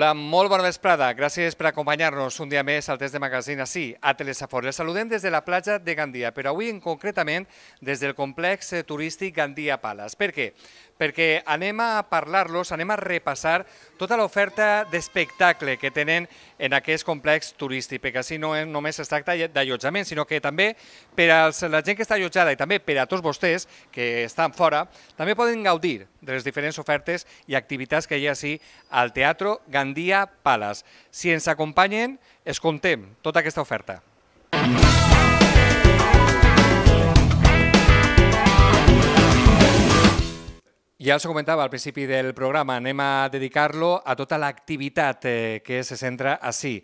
Hola, molt bona vesprada. Gràcies per acompanyar-nos un dia més al Test de Magazine ací, a Telesafor. Les saludem des de la platja de Gandia, però avui en concretament des del complex turístic Gandia Palace. Per què? perquè anem a parlar-los, anem a repassar tota l'oferta d'espectacle que tenen en aquest complex turístic, perquè així no només es tracta d'allotjament, sinó que també per a la gent que està allotjada i també per a tots vostès que estan fora, també poden gaudir de les diferents ofertes i activitats que hi ha així al Teatre Gandia Palace. Si ens acompanyen, es contem tota aquesta oferta. Ja us ho comentava al principi del programa, anem a dedicar-lo a tota l'activitat eh, que se centra així,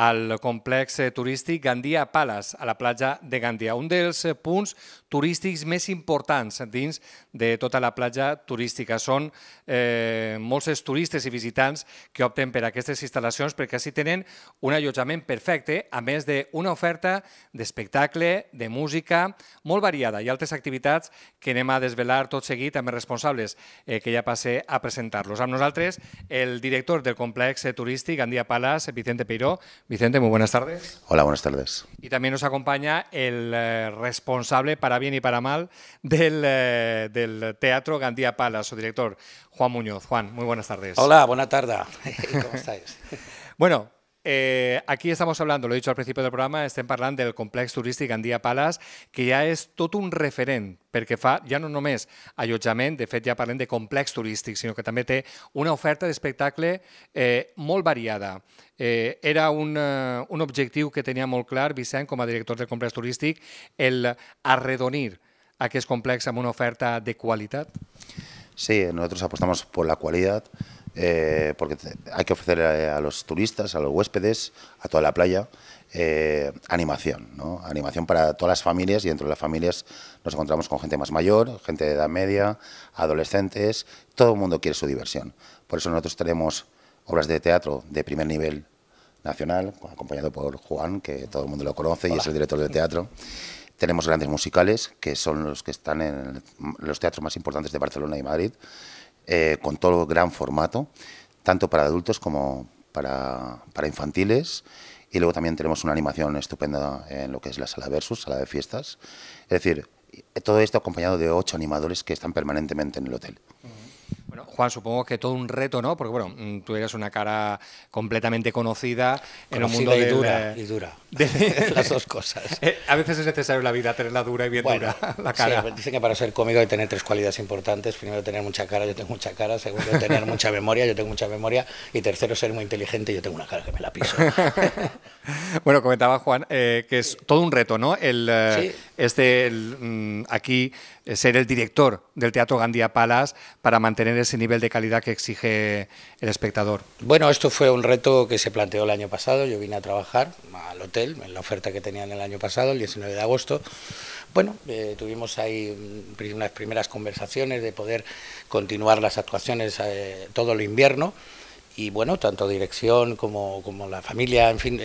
al complex eh, turístic Gandia Palace, a la platja de Gandia, un dels eh, punts turístics més importants dins de tota la platja turística. Són eh, molts els turistes i visitants que opten per aquestes instal·lacions perquè així tenen un allotjament perfecte, a més d'una oferta d'espectacle, de música, molt variada i altres activitats que anem a desvelar tot seguit amb els responsables Eh, que ya pasé a presentarlos. A al el director del complex Turístico, Gandía Palas, Vicente Peiró. Vicente, muy buenas tardes. Hola, buenas tardes. Y también nos acompaña el eh, responsable, para bien y para mal, del, eh, teatro Gandía Palas, su director, Juan Muñoz. Juan, muy buenas tardes. Hola, buena tarde. ¿Cómo estáis? bueno, Eh, aquí estamos hablando, lo he dicho al principio del programa, estem parlant del complex turístic Gandia Palace, que ja és tot un referent perquè fa ja no només allotjament, de fet ja parlem de complex turístic, sinó que també té una oferta d'espectacle eh, molt variada. Eh, era un, eh, un objectiu que tenia molt clar Vicent com a director del complex turístic, el arredonir aquest complex amb una oferta de qualitat? Sí, nosotros apostamos por la cualidad, eh, porque hay que ofrecer eh, a, los turistas, a los huéspedes, a toda la playa, eh, animación, ¿no? Animación para todas las familias y dentro de las familias nos encontramos con gente más mayor, gente de edad media, adolescentes, todo el mundo quiere su diversión. Por eso nosotros tenemos obras de teatro de primer nivel nacional, acompañado por Juan, que todo el mundo lo conoce y es el director del teatro. Tenemos grandes musicales, que son los que están en los teatros más importantes de Barcelona y Madrid, eh, con todo gran formato, tanto para adultos como para, para infantiles. Y luego también tenemos una animación estupenda en lo que es la sala versus, sala de fiestas. Es decir, todo esto acompañado de ocho animadores que están permanentemente en el hotel. Juan, supongo que todo un reto, ¿no? Porque, bueno, mm, tú eres una cara completamente conocida, en el mundo y dura. y dura. De... Las dos cosas. Eh, a veces es necesario en la vida tener la dura y bien dura, la cara. Pues dicen que para ser cómico hay que tener tres cualidades importantes. Primero, tener mucha cara, yo tengo mucha cara. Segundo, tener mucha memoria, yo tengo mucha memoria. Y tercero, ser muy inteligente, yo tengo una cara que me la piso. bueno, comentaba Juan eh, que es todo un reto, ¿no? Eh, este, mm, aquí eh, ser el director del Teatro Gandía Palas para mantener ese nivel de calidad que exige el espectador? Bueno, esto fue un reto que se planteó el año pasado. Yo vine a trabajar al hotel, en la oferta que tenían el año pasado, el 19 de agosto. Bueno, eh, tuvimos ahí mm, unas primeras conversaciones de poder continuar las actuaciones eh, todo el invierno y bueno, tanto dirección como, como la familia, en fin,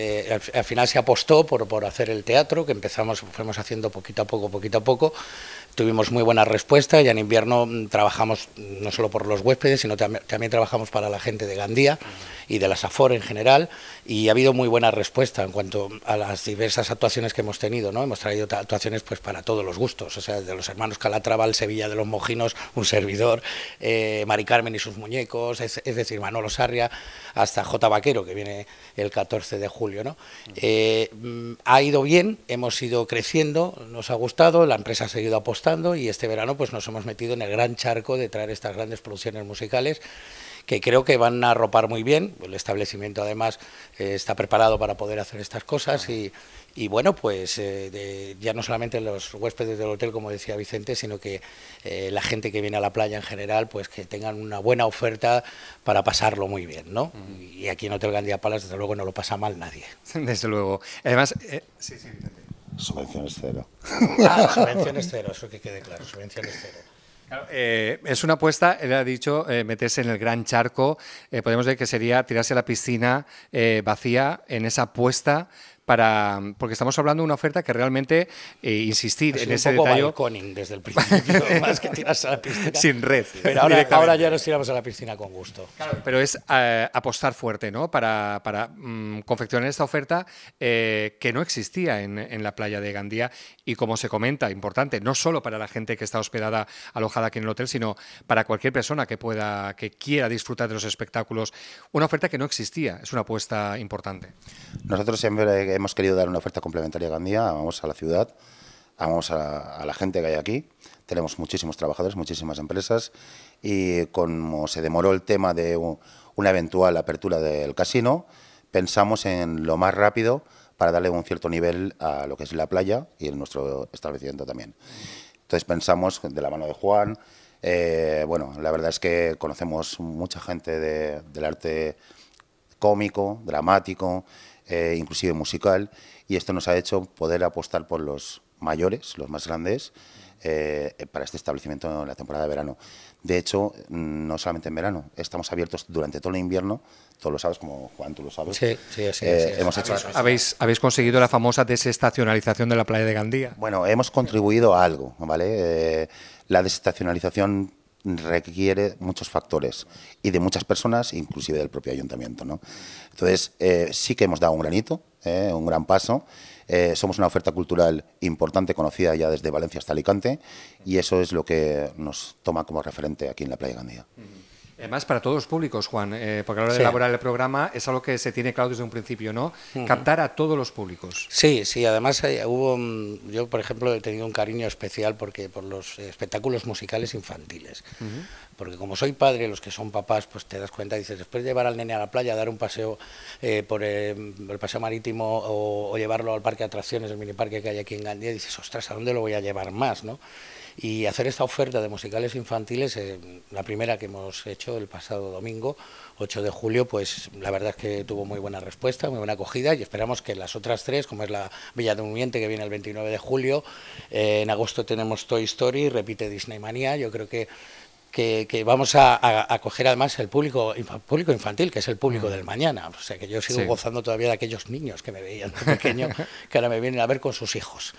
al, final se apostó por, por hacer el teatro, que empezamos, fuimos haciendo poquito a poco, poquito a poco, tuvimos muy buena respuesta. Ya en invierno mm, trabajamos mm, no solo por los huéspedes, sino también trabajamos para la gente de Gandía y de las AFOR en general. Y ha habido muy buena respuesta en cuanto a las diversas actuaciones que hemos tenido. ¿no? Hemos traído actuaciones pues, para todos los gustos, o sea, de los hermanos Calatrava, Sevilla de los Mojinos, un servidor, eh, Mari Carmen y sus muñecos, es, decir, Manolo Sarria, hasta J. Vaquero, que viene el 14 de julio. ¿no? Eh, mm, ha ido bien, hemos ido creciendo, nos ha gustado, la empresa ha seguido apostando y este verano pues nos hemos metido en el gran charco de traer estas grandes producciones musicales que creo que van a ropar muy bien. El establecimiento además eh, está preparado para poder hacer estas cosas y, y bueno, pues eh, ya no solamente los huéspedes del hotel, como decía Vicente, sino que eh, la gente que viene a la playa en general, pues que tengan una buena oferta para pasarlo muy bien, ¿no? Y aquí en Hotel Gandía Palas, desde luego, no lo pasa mal nadie. Desde luego. Además, sí, sí, Subvenciones cero. Ah, subvenciones cero, eso que quede claro, subvenciones cero. Eh, es una apuesta, él ha dicho, eh, meterse en el gran charco. Eh, podemos decir que sería tirarse a la piscina eh, vacía en esa apuesta para, porque estamos hablando de una oferta que realmente, eh, insistir en un ese poco detalle... desde el principio, más que a la piscina. Sin red. Pero ahora, ya nos tiramos a la piscina con gusto. pero es eh, apostar fuerte, ¿no? Para, para mm, confeccionar esta oferta eh, que no existía en, en, la playa de Gandía y como se comenta, importante, no solo para la gente que está hospedada, alojada aquí en el hotel, sino para cualquier persona que pueda, que quiera disfrutar de los espectáculos, una oferta que no existía, es una apuesta importante. Nosotros siempre hemos querido dar una oferta complementaria a Gandía, Vamos a la ciudad, vamos a, la gente que hay aquí, tenemos muchísimos trabajadores, muchísimas empresas y como se demoró el tema de una eventual apertura del casino, pensamos en lo más rápido para darle un cierto nivel a lo que es la playa y en nuestro establecimiento también. Entonces pensamos de la mano de Juan, eh, bueno, la verdad es que conocemos mucha gente del arte cómico, dramático, eh, inclusive musical, y esto nos ha hecho poder apostar por los mayores, los más grandes, eh, para este establecimiento en la temporada de verano. De hecho, mm, no solamente en verano, estamos abiertos durante todo el invierno, todos lo sabes, como Juan, tú lo sabes. Sí, sí, sí, eh, hemos hecho ¿Habéis, ¿Habéis, conseguido la famosa desestacionalización de la playa de Gandía? Bueno, hemos contribuido a algo, ¿vale? la desestacionalización requiere muchos factores y de muchas personas, inclusive del propio ayuntamiento. ¿no? Entonces, eh, sí que hemos dado un granito, eh, un gran paso. Eh, somos una oferta cultural importante, conocida ya desde Valencia hasta Alicante, y eso es lo que nos toma como referente aquí en la Playa Gandía. Además, para todos los públicos, Juan, eh, porque a la hora de elaborar el programa es algo que se tiene claro desde un principio, ¿no? Captar a todos los públicos. Sí, sí, además eh, hubo, mm, yo por ejemplo he tenido un cariño especial porque por los espectáculos musicales infantiles. Porque como soy padre, los que son papás, pues te das cuenta, dices, después llevar al nene a la playa, dar un paseo eh, por el paseo marítimo o, llevarlo al parque de atracciones, el mini parque que hay aquí en Gandía, dices, ostras, ¿a dónde lo voy a llevar más, no? y hacer esta oferta de musicales infantiles, eh, la primera que hemos hecho el pasado domingo, 8 de julio, pues la verdad es que tuvo muy buena respuesta, muy buena acogida y esperamos que las otras tres, como es la Villa Miente que viene el 29 de julio, eh, en agosto tenemos Toy Story, repite Disney Manía, yo creo que que, vamos a, acoger además el público, público infantil, que es el público mm. del mañana. O sea que yo sigo gozando todavía de aquellos niños que me veían de pequeño, que ahora me vienen a ver con sus hijos.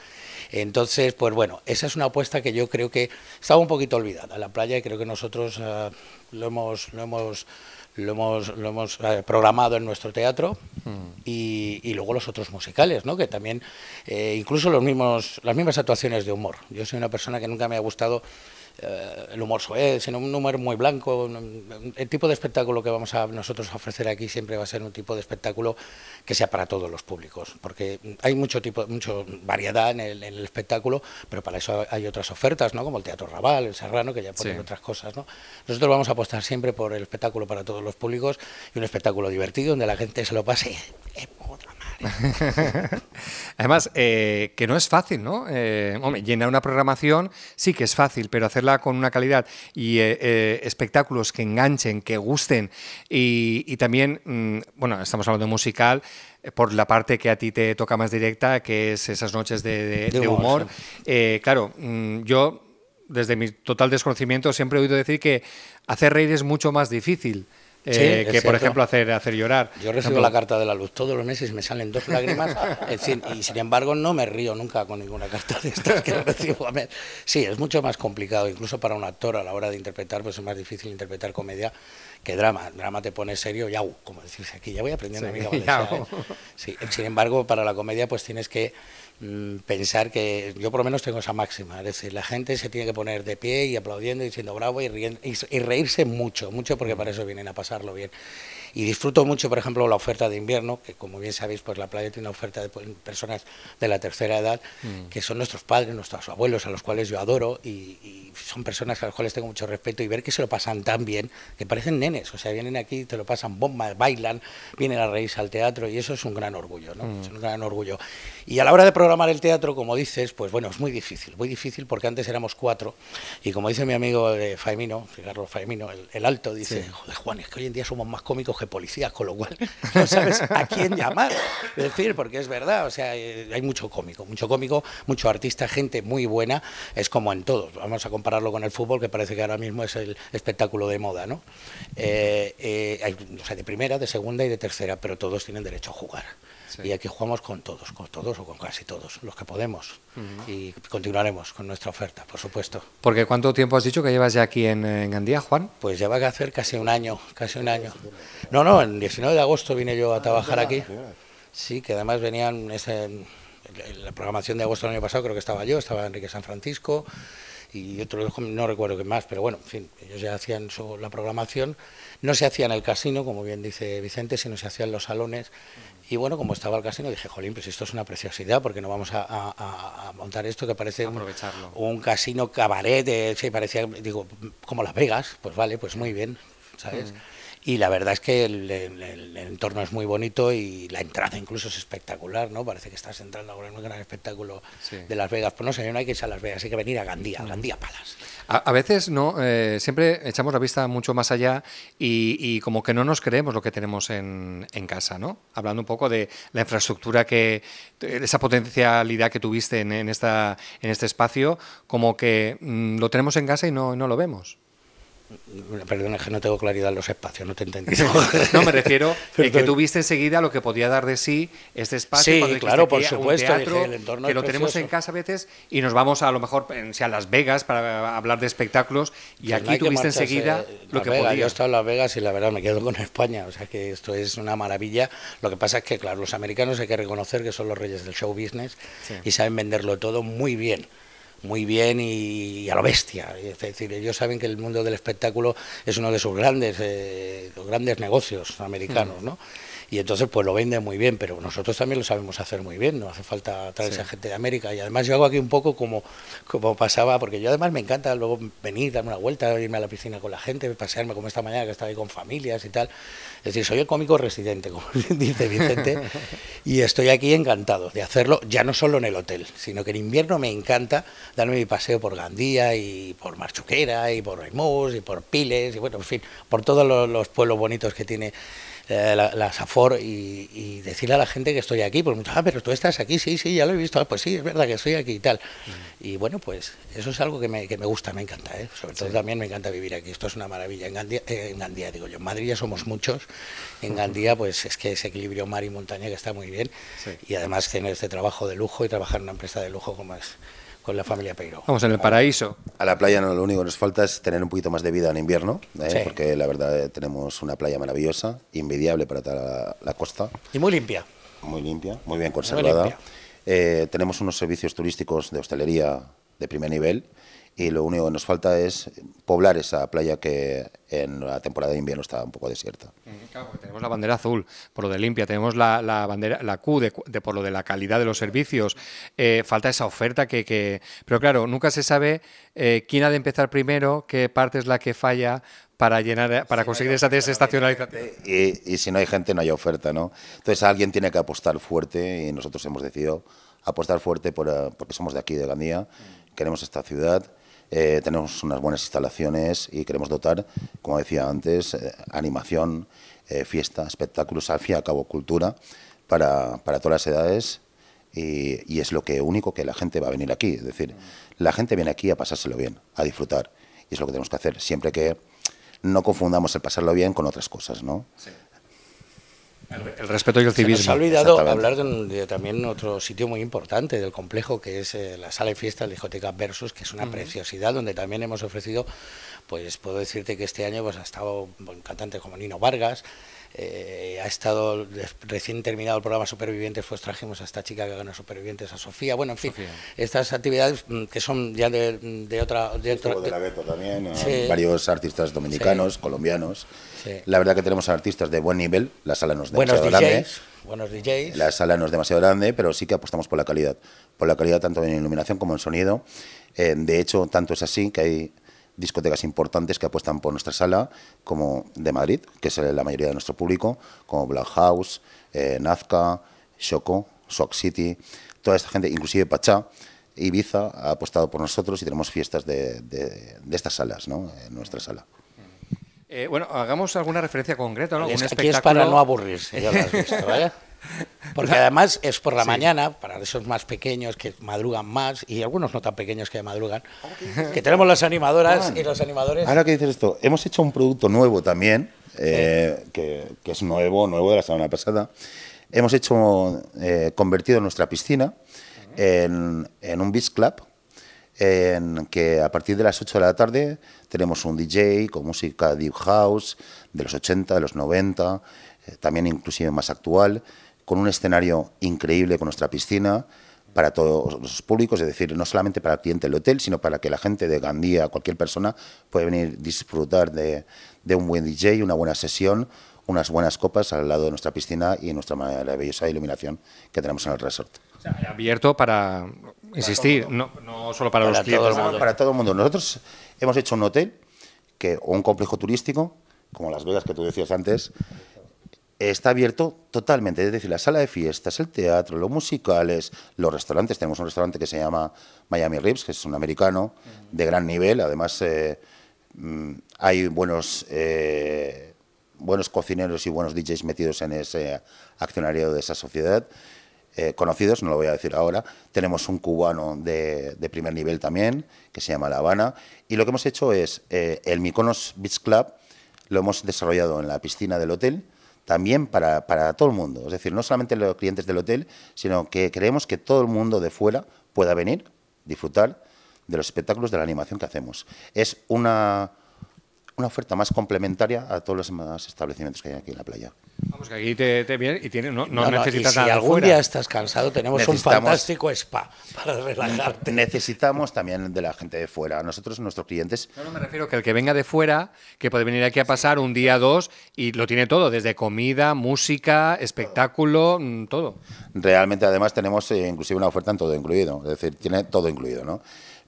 Entonces, pues bueno, esa es una apuesta que yo creo que estaba un poquito olvidada, la playa, y creo que nosotros eh, lo hemos... Lo hemos lo hemos, lo hemos eh, programado en nuestro teatro hmm. y, luego los otros musicales, ¿no? que también, eh, incluso los mismos, las mismas actuaciones de humor. Yo soy una persona que nunca me ha gustado eh, el humor es sino un humor muy blanco. El tipo de espectáculo que vamos a nosotros a ofrecer aquí siempre va a ser un tipo de espectáculo que sea para todos los públicos, porque hay mucho tipo, mucha variedad en el, espectáculo, pero para eso hay otras ofertas, ¿no? como el Teatro Raval, el Serrano, que ya ponen otras cosas. ¿no? Nosotros vamos a apostar siempre por el espectáculo para todos los públicos y un espectáculo divertido donde la gente se lo pase. Eh, Además, eh, que no es fácil, ¿no? Eh, hombre, llenar una programación sí que es fácil, pero hacerla con una calidad y eh, eh, espectáculos que enganchen, que gusten y, también, mm, bueno, estamos hablando de musical por la parte que a ti te toca más directa, que es esas noches de, humor. claro, mm, yo desde mi total desconocimiento siempre he oído decir que hacer reír es mucho más difícil. Eh, que por ejemplo hacer, hacer llorar. Yo recibo la carta de la luz todos los meses y me salen dos lágrimas, y sin embargo no me río nunca con ninguna carta de estas que recibo. A sí, es mucho más complicado, incluso para un actor a la hora de interpretar, pues es más difícil interpretar comedia que drama. Drama te pone serio, ya, como decirse aquí, ya voy aprendiendo a mí. ¿eh? sin embargo, para la comedia pues tienes que Mm, pensar que yo por lo menos tengo esa máxima, es decir, la gente se tiene que poner de pie y aplaudiendo y diciendo bravo y, y reírse mucho, mucho porque mm. para eso vienen a pasarlo bien y disfruto mucho, por ejemplo, la oferta de invierno, que como bien sabéis, pues la playa tiene una oferta de pues, personas de la tercera edad, mm. que son nuestros padres, nuestros abuelos, a los cuales yo adoro y, son personas a las cuales tengo mucho respeto y ver que se lo pasan tan bien, que parecen nenes, o sea, vienen aquí, te lo pasan bomba, bailan, vienen a reírse al teatro y eso es un gran orgullo, ¿no? Mm. Es un gran orgullo. Y a la hora de programar el teatro, como dices, pues bueno, es muy difícil, muy difícil porque antes éramos cuatro y como dice mi amigo de eh, Faimino, Carlos Faimino, el, alto, dice, joder, Juan, es que hoy en día somos más cómicos policía, policías, con lo cual no sabes a quién llamar. decir, porque es verdad, o sea, eh, hay mucho cómico, mucho cómico, mucho artista, gente muy buena, es como en todos. Vamos a compararlo con el fútbol, que parece que ahora mismo es el espectáculo de moda, ¿no? Eh, eh, hay, o sea, de primera, de segunda y de tercera, pero todos tienen derecho a jugar. Y aquí jugamos con todos, con todos o con casi todos, los que podemos. Y continuaremos con nuestra oferta, por supuesto. Porque ¿cuánto tiempo has dicho que llevas ya aquí en, Gandía, Juan? Pues lleva que hacer casi un año, casi un año. No, no, el 19 de agosto vine yo a trabajar aquí. Sí, que además venían, ese, la programación de agosto del año pasado creo que estaba yo, estaba Enrique San Francisco y otros no recuerdo qué más, pero bueno, en fin, ellos ya hacían la programación. No se hacía en el casino, como bien dice Vicente, sino se hacía en los salones y bueno, como estaba el casino, dije, jolín, pues esto es una preciosidad, porque no vamos a, montar esto que parece un, casino cabaret, de, parecía, digo, como Las Vegas, pues vale, pues muy bien, ¿sabes? Mm y la verdad es que el, entorno es muy bonito y la entrada incluso es espectacular, ¿no? Parece que estás entrando ahora en un gran espectáculo de Las Vegas. Pues no, señor, no hay que irse a Las Vegas, hay que venir a Gandía, a Gandía Palas. A, veces no, eh, siempre echamos la vista mucho más allá y, como que no nos creemos lo que tenemos en, casa, ¿no? Hablando un poco de la infraestructura que, esa potencialidad que tuviste en, esta, en este espacio, como que mm, lo tenemos en casa y no lo vemos. Perdón, es que no tengo claridad en los espacios, no te entendí. no, me refiero a que tuviste enseguida lo que podía dar de sí este espacio. Sí, claro, por supuesto, teatro, que lo tenemos en casa a veces y nos vamos a, lo mejor a Las Vegas para hablar de espectáculos y aquí tuviste enseguida lo que podía. Yo he estado en Las Vegas y la verdad me quedo con España, o sea que esto es una maravilla. Lo que pasa es que, claro, los americanos hay que reconocer que son los reyes del show business y saben venderlo todo muy bien muy bien y, a lo bestia. Es decir, ellos saben que el mundo del espectáculo es uno de sus grandes, eh, grandes negocios americanos, mm. ¿no? y entonces pues lo venden muy bien, pero nosotros también lo sabemos hacer muy bien, no hace falta traer esa gente de América y además yo hago aquí un poco como, como pasaba, porque yo además me encanta luego venir, darme una vuelta, irme a la piscina con la gente, pasearme como esta mañana que estaba ahí con familias y tal, es decir, soy el cómico residente, como dice Vicente, y estoy aquí encantado de hacerlo, ya no solo en el hotel, sino que en invierno me encanta darme mi paseo por Gandía y por Marchuquera y por Raimús y por Piles y bueno, en fin, por todos los pueblos bonitos que tiene eh, la, SAFOR y, decirle a la gente que estoy aquí, pues muchas, ah, pero tú estás aquí, sí, sí, ya lo he visto, ah, pues sí, es verdad que estoy aquí y tal. Mm. Y bueno, pues eso es algo que me, que me gusta, me encanta, ¿eh? sobre todo también me encanta vivir aquí, esto es una maravilla. En Gandía, eh, en Gandía, digo yo, en Madrid ya somos muchos, en Gandía pues es que ese equilibrio mar y montaña que está muy bien y además tener este trabajo de lujo y trabajar en una empresa de lujo como es con la familia Peiro. Vamos, en el paraíso. A la playa no, lo único que nos falta es tener un poquito más de vida en invierno, ¿eh? porque la verdad eh, tenemos una playa maravillosa, invidiable para toda la, costa. Y muy limpia. Muy limpia, muy bien conservada. Eh, tenemos unos servicios turísticos de hostelería de primer nivel y lo único que nos falta es poblar esa playa que en la temporada de invierno está un poco desierta. Claro, tenemos la bandera azul por lo de limpia, tenemos la, la bandera la Q de, por lo de la calidad de los servicios, eh, falta esa oferta que, que, Pero claro, nunca se sabe eh, quién ha de empezar primero, qué parte es la que falla para llenar para conseguir esa desestacionalización. Y, y si no hay gente, no hay oferta, ¿no? Entonces alguien tiene que apostar fuerte y nosotros hemos decidido apostar fuerte eh, porque somos de aquí, de Gandía, queremos esta ciudad eh, tenemos unas buenas instalaciones y queremos dotar, como decía antes, eh, animación, eh, fiesta, espectáculos, al fin cabo cultura para, todas las edades y, es lo que único que la gente va a venir aquí. Es decir, la gente viene aquí a pasárselo bien, a disfrutar y es lo que tenemos que hacer, siempre que no confundamos el pasarlo bien con otras cosas, ¿no? Sí. El, respeto y el civismo. Se nos ha olvidado hablar de, también otro sitio muy importante del complejo, que es eh, la sala de fiestas de Discoteca Versus, que es una preciosidad, donde también hemos ofrecido, pues puedo decirte que este año pues, ha estado cantante como Nino Vargas, eh, ha estado recién terminado el programa Supervivientes, pues trajimos a esta chica que gana Supervivientes, a Sofía. Bueno, en fin, estas actividades mm, que son ya de, otra. De, de la Beto también, varios artistas dominicanos, colombianos. La verdad que tenemos artistas de buen nivel, la sala nos demasiado buenos DJs. La sala no es demasiado grande, pero sí que apostamos por la calidad. Por la calidad tanto en iluminación como en sonido. Eh, de hecho, tanto es así que hay discotecas importantes que apuestan por nuestra sala, como de Madrid, que es la mayoría de nuestro público, como Black House, eh, Nazca, Choco, Shock City, toda esta gente, inclusive Pachá, Ibiza ha apostado por nosotros y tenemos fiestas de, estas salas, ¿no? en nuestra sala. Eh, bueno, hagamos alguna referencia concreta, ¿no? Un espectáculo... es para no aburrirse, ya lo has visto, ¿eh? Porque además es por la mañana, para esos más pequeños que madrugan más, y algunos no tan pequeños que madrugan, ah, que tenemos las animadoras ah. y los animadores. Ahora que dices esto, hemos hecho un producto nuevo también, eh, que, es nuevo, nuevo de la semana pasada. Hemos hecho, eh, convertido nuestra piscina en, en un beach club, en que a partir de las 8 de la tarde tenemos un DJ con música deep house de los 80, de los 90, eh, también inclusive más actual, con un escenario increíble con nuestra piscina para todos los públicos, es decir, no solamente para el cliente del hotel, sino para que la gente de Gandía, cualquier persona, puede venir a disfrutar de, un buen DJ, una buena sesión, unas buenas copas al lado de nuestra piscina y nuestra maravillosa iluminación que tenemos en el resort. O sea, abierto para, insistir, no, solo para, los clientes. para todo el mundo. Nosotros hemos hecho un hotel que, o un complejo turístico, como Las Vegas que tú decías antes, está abierto totalmente, es decir, la sala de fiestas, el teatro, los musicales, los restaurantes. Tenemos un restaurante que se llama Miami Ribs, que es un americano de gran nivel. Además, eh, mm, hay buenos, eh, buenos cocineros y buenos DJs metidos en ese accionario de esa sociedad. Eh, conocidos, no lo voy a decir ahora. Tenemos un cubano de, de, primer nivel también, que se llama La Habana. Y lo que hemos hecho es, el Mykonos Beach Club lo hemos desarrollado en la piscina del hotel también para, para, todo el mundo. Es decir, no solamente los clientes del hotel, sino que creemos que todo el mundo de fuera pueda venir, disfrutar de los espectáculos de la animación que hacemos. Es una, una oferta más complementaria a todos los demás establecimientos que hay aquí en la playa. Vamos, que aquí te, te y no, no, necesitas Si algún día estás cansado, tenemos un fantástico spa para relajarte. Necesitamos también de la gente de fuera. Nosotros, nuestros clientes. No, me refiero que el que venga de fuera, que puede venir aquí a pasar un día, dos, y lo tiene todo, desde comida, música, espectáculo, mm, todo. Realmente, además, tenemos eh, inclusive una oferta en todo incluido. Es decir, tiene todo incluido, ¿no?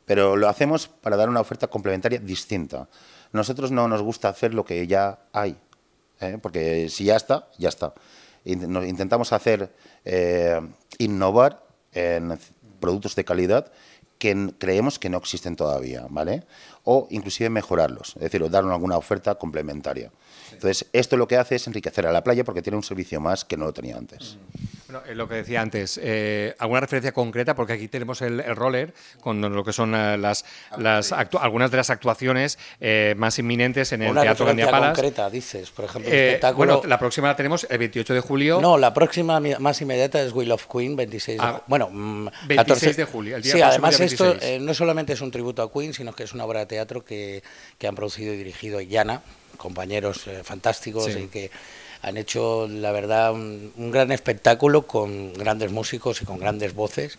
pero lo hacemos para dar una oferta complementaria distinta. Nosotros no nos gusta hacer lo que ya hay, ¿eh? porque si ya está, ya está. Intentamos hacer, eh, innovar en productos de calidad que creemos que no existen todavía, ¿vale? o inclusive mejorarlos, es decir, o dar alguna oferta complementaria. Entonces, esto lo que hace es enriquecer a la playa porque tiene un servicio más que no lo tenía antes. Mm. Bueno, lo que decía antes, eh, ¿alguna referencia concreta? Porque aquí tenemos el, roller con lo que son eh, las, ah, algunas de las actuaciones eh, más inminentes en el Una Teatro referencia concreta, dices, por ejemplo, el espectáculo... Bueno, la próxima la tenemos el 28 de julio. No, la próxima más inmediata es Will of Queen, 26 de, ah, bueno, 26 mm, de julio. El sí, además esto no solamente es un tributo a Queen, sino que es una obra de teatro que, que han producido y dirigido Yana, compañeros eh, fantásticos y que han hecho, la verdad, un, gran espectáculo con grandes músicos y con grandes voces.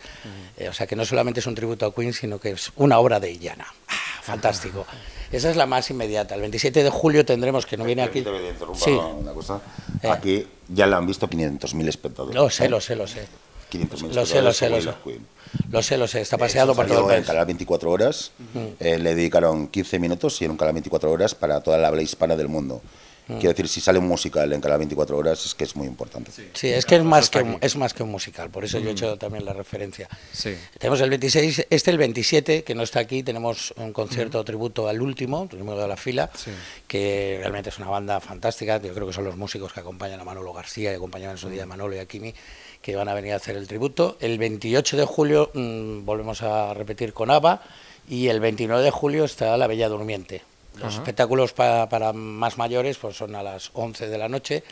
Eh, o sea que no solamente es un tributo a Queen, sino que es una obra de Illana. Ah, fantástico. Esa es la más inmediata. El 27 de julio tendremos, que no viene aquí... Sí. Una cosa. Eh. Aquí ya la han visto 500.000 espectadores. Lo sé, lo sé, lo sé. 500 metros lo sé, lo sé, está eh, paseado por todo el país. En Canal 24 Horas eh, le dedicaron 15 minutos y en un Canal 24 Horas para toda la habla hispana del mundo. Quiero decir, si sale un musical en cada 24 horas es que es muy importante. Sí, es que es más que, un, es más que un musical, por eso yo he mm. hecho también la referencia. Sí. Tenemos el 26, este el 27, que no está aquí, tenemos un concierto mm. tributo al último, número de la fila, que realmente es una banda fantástica, yo creo que son los músicos que acompañan a Manolo García, que acompañan en su día a mm. Manolo y a Kimi, que van a venir a hacer el tributo. El 28 de julio volvemos a repetir con ABBA y el 29 de julio está La Bella Durmiente los espectáculos para, más mayores pues son a las 11 de la noche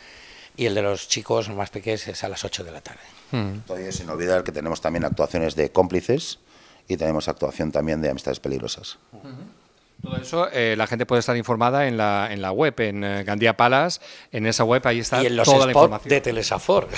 y el de los chicos más pequeños es a las 8 de la tarde. Hmm. Todavía sin olvidar que tenemos también actuaciones de cómplices y tenemos actuación también de amistades peligrosas. Todo eso, eh, la gente puede estar informada en la, en la web, en eh, Gandía Palas, en esa web, ahí está los toda de Telesafor.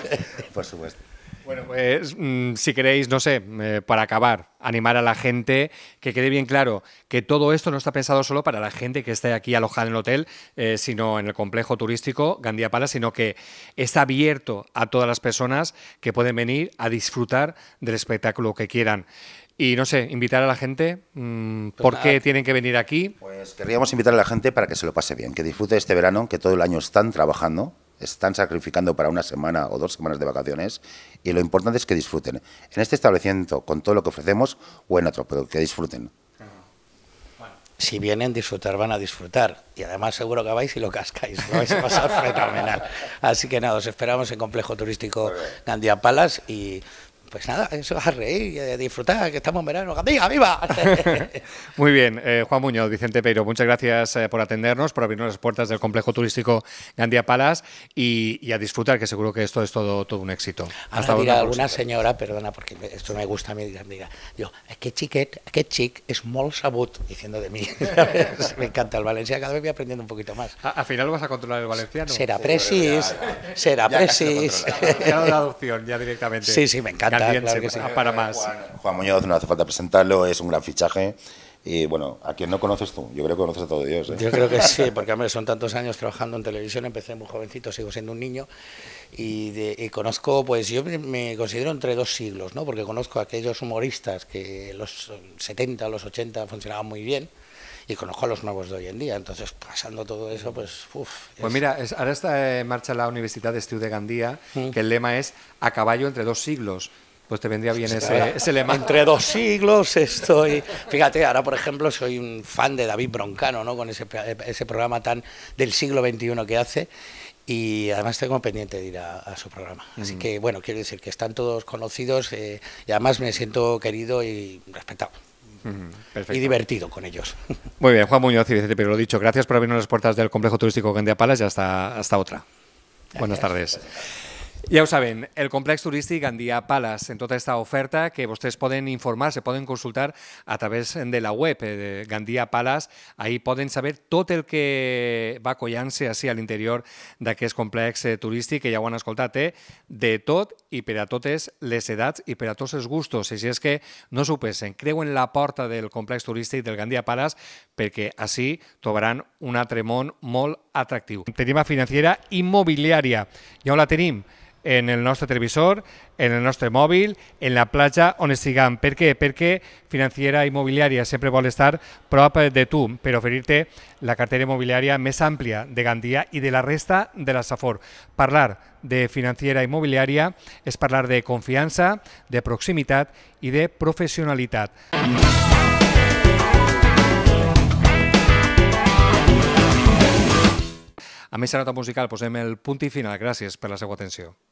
Por supuesto. Bueno, pues mm, si queréis, no sé, eh, para acabar, animar a la gente, que quede bien claro que todo esto no está pensado solo para la gente que está aquí alojada en el hotel, eh, sino en el complejo turístico Gandía Pala, sino que está abierto a todas las personas que pueden venir a disfrutar del espectáculo que quieran. Y no sé, invitar a la gente, mm, pues ¿por qué tienen que venir aquí? Pues querríamos invitar a la gente para que se lo pase bien, que disfrute este verano, que todo el año están trabajando, están sacrificando para una semana o dos semanas de vacaciones y lo importante es que disfruten en este establecimiento con todo lo que ofrecemos o en otro, pero que disfruten. Si vienen, disfrutar, van a disfrutar. Y además seguro que vais y lo cascáis. Lo vais a pasar fenomenal. Así que nada, os esperamos en Complejo Turístico Gandía Palas y pues nada, eso es a reír y a disfrutar, que estamos en verano. viva! Muy bien, eh, Juan Muñoz, Vicente Peiro, muchas gracias eh, por atendernos, por abrirnos las puertas del complejo turístico Gandia Palas y, a disfrutar, que seguro que esto es todo, todo un éxito. Hasta ahora alguna señora, perdona, porque esto me gusta a mí, yo, es que chiquet, es que chic es molt sabut, diciendo de mí. me encanta el Valencia, cada vez voy aprendiendo un poquito más. al final vas a controlar el valenciano? Será precis, será precis. Ya, la adopción, ya directamente. Sí, sí, me encanta para, eh, más. Juan, Muñoz, no hace falta presentarlo, es un gran fichaje. Y bueno, ¿a quién no conoces tú? Yo creo que conoces a todo Dios. ¿eh? Yo creo que sí, porque hombre, son tantos años trabajando en televisión, empecé muy jovencito, sigo siendo un niño, y, conozco, pues yo me considero entre dos siglos, ¿no? porque conozco a aquellos humoristas que los 70, los 80 funcionaban muy bien, y conozco a los nuevos de hoy en día. Entonces, pasando todo eso, pues... Uf, Pues mira, ahora está en marcha la Universidad de Estudio de Gandía, mm. que el lema es a caballo entre dos siglos pues te vendría bien ese, lema. ese Entre dos siglos estoy... Fíjate, ahora por ejemplo soy un fan de David Broncano, ¿no? Con ese, ese programa tan del siglo XXI que hace. Y además tengo pendiente de ir a, su programa. Así mm. que, bueno, quiero decir que están todos conocidos eh, y además me siento querido y respetado. Mm, perfecto. y divertido con ellos. Muy bien, Juan Muñoz y Vicente lo dicho, gracias por abrirnos las puertas del complejo turístico Gendia Palas y hasta, hasta otra. Buenas tardes. Ja ho saben, el complex turístic Gandia Palace, en tota aquesta oferta que vostès poden informar, se poden consultar a través de la web eh, de Gandia Palace, ahí poden saber tot el que va collant-se a l'interior d'aquest complex eh, turístic, que ja ho han escoltat, té eh, de tot i per a totes les edats i per a tots els gustos. Així és que no s'ho pensen, creuen la porta del complex turístic del Gandia Palace perquè així trobaran un altre món molt atractiu. Tenim a financiera immobiliària. Ja on la tenim? en el nostre televisor, en el nostre mòbil, en la platja, on estiguem. Per què? Perquè financiera immobiliària sempre vol estar prop eh, de tu per oferir-te la cartera immobiliària més àmplia de Gandia i de la resta de la Safor. Parlar de financiera immobiliària és parlar de confiança, de proximitat i de professionalitat. a aquesta nota musical posem el punt i final. Gràcies per la seva atenció.